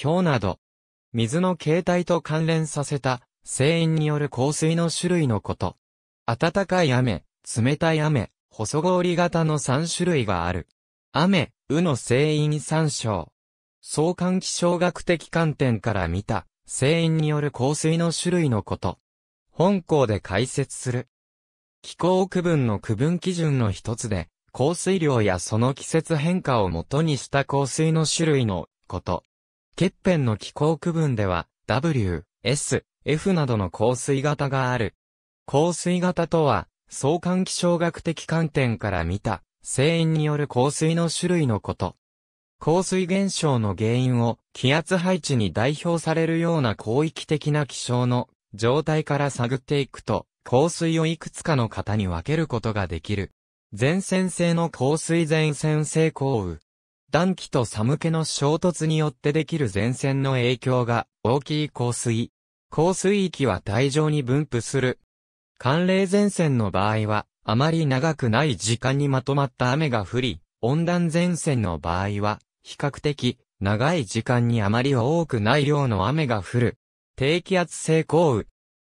氷など、水の形態と関連させた、生因による降水の種類のこと。暖かい雨、冷たい雨、細氷型の3種類がある。雨、雨の生因参照。相関気象学的観点から見た、生因による降水の種類のこと。本校で解説する。気候区分の区分基準の一つで、降水量やその季節変化をもとにした降水の種類のこと。欠片の気候区分では、W、S、F などの降水型がある。降水型とは、相関気象学的観点から見た、声因による降水の種類のこと。降水現象の原因を気圧配置に代表されるような広域的な気象の状態から探っていくと、降水をいくつかの型に分けることができる。前線性の降水前線性降雨、暖気と寒気の衝突によってできる前線の影響が大きい降水。降水域は帯状に分布する。寒冷前線の場合は、あまり長くない時間にまとまった雨が降り、温暖前線の場合は、比較的、長い時間にあまり多くない量の雨が降る。低気圧性降雨。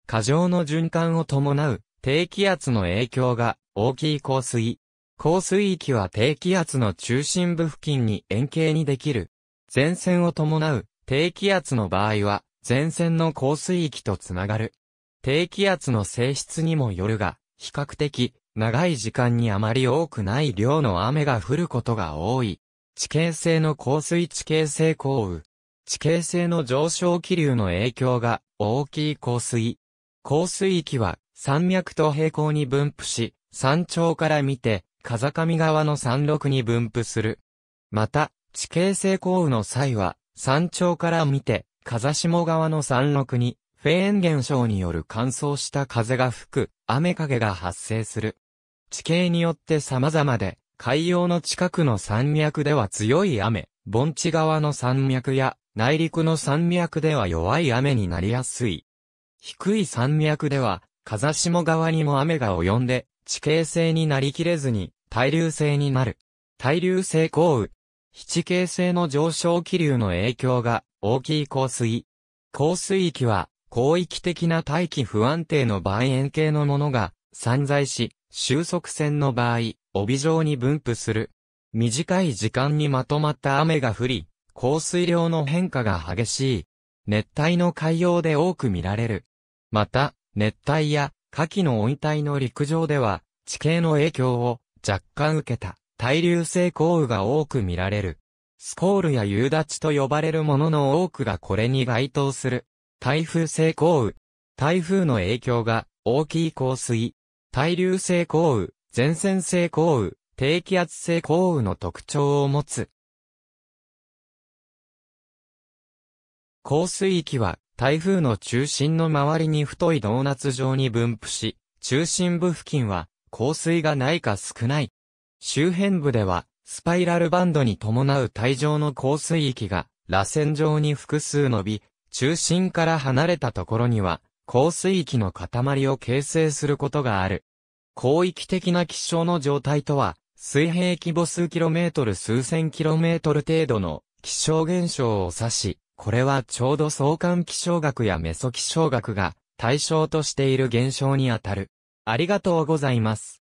過剰の循環を伴う、低気圧の影響が大きい降水。降水域は低気圧の中心部付近に円形にできる。前線を伴う低気圧の場合は、前線の降水域とつながる。低気圧の性質にもよるが、比較的長い時間にあまり多くない量の雨が降ることが多い。地形性の降水地形性降雨。地形性の上昇気流の影響が大きい降水。降水域は山脈と平行に分布し、山頂から見て風上側の山麓に分布する。また、地形性降雨の際は、山頂から見て、風下側の山麓に、フェーン現象による乾燥した風が吹く、雨影が発生する。地形によって様々で、海洋の近くの山脈では強い雨、盆地側の山脈や内陸の山脈では弱い雨になりやすい。低い山脈では、風下側にも雨が及んで、地形性になりきれずに、対流性になる。対流性降雨。地形性の上昇気流の影響が大きい降水。降水域は、広域的な大気不安定の場合円形のものが散在し、収束線の場合、帯状に分布する。短い時間にまとまった雨が降り、降水量の変化が激しい。熱帯の海洋で多く見られる。また、熱帯や下記の温帯の陸上では、地形の影響を若干受けた対流性降雨が多く見られる。スコールや夕立と呼ばれるものの多くがこれに該当する。台風性降雨。台風の影響が大きい降水。対流性降雨、前線性降雨、低気圧性降雨の特徴を持つ。降水域は台風の中心の周りに太いドーナツ状に分布し、中心部付近は降水がないか少ない。周辺部では、スパイラルバンドに伴う帯状の降水域が、螺旋状に複数伸び、中心から離れたところには、降水域の塊を形成することがある。広域的な気象の状態とは、水平規模数キロメートル数千キロメートル程度の気象現象を指し、これはちょうど相関気象学やメソ気象学が対象としている現象にあたる。ありがとうございます。